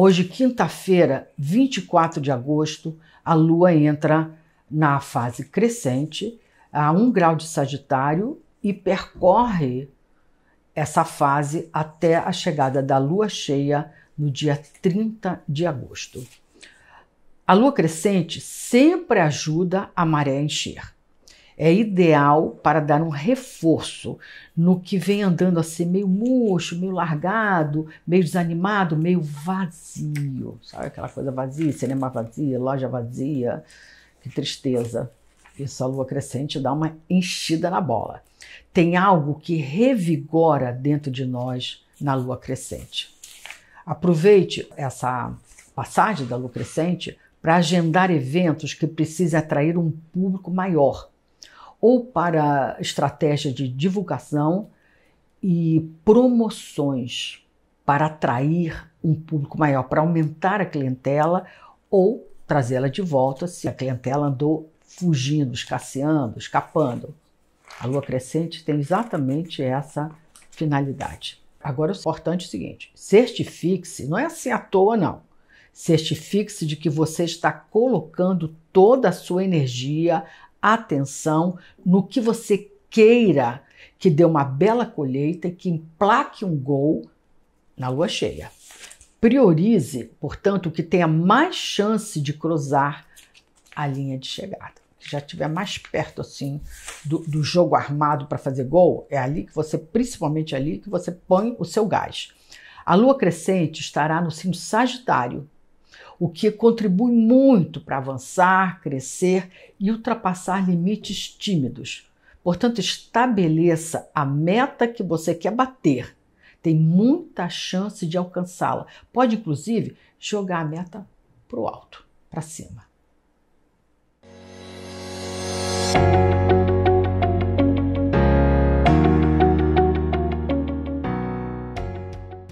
Hoje, quinta-feira, 24 de agosto, a Lua entra na fase crescente, a um grau de Sagitário, e percorre essa fase até a chegada da Lua cheia no dia 30 de agosto. A Lua crescente sempre ajuda a maré a encher é ideal para dar um reforço no que vem andando assim, meio murcho, meio largado, meio desanimado, meio vazio. Sabe aquela coisa vazia, cinema vazia, loja vazia? Que tristeza. Isso a lua crescente dá uma enchida na bola. Tem algo que revigora dentro de nós na lua crescente. Aproveite essa passagem da lua crescente para agendar eventos que precisem atrair um público maior ou para estratégia de divulgação e promoções para atrair um público maior, para aumentar a clientela ou trazê-la de volta se a clientela andou fugindo, escasseando, escapando. A lua crescente tem exatamente essa finalidade. Agora, o importante é o seguinte: certifique-se, não é assim à toa, não. Certifique-se de que você está colocando toda a sua energia, atenção no que você queira que dê uma bela colheita, que emplaque um gol na lua cheia. Priorize, portanto, o que tenha mais chance de cruzar a linha de chegada. Que já estiver mais perto assim do, do jogo armado para fazer gol, é ali que você, principalmente ali, que você põe o seu gás. A lua crescente estará no signo Sagitário, o que contribui muito para avançar, crescer e ultrapassar limites tímidos. Portanto, estabeleça a meta que você quer bater. Tem muita chance de alcançá-la. Pode, inclusive, jogar a meta para o alto, para cima.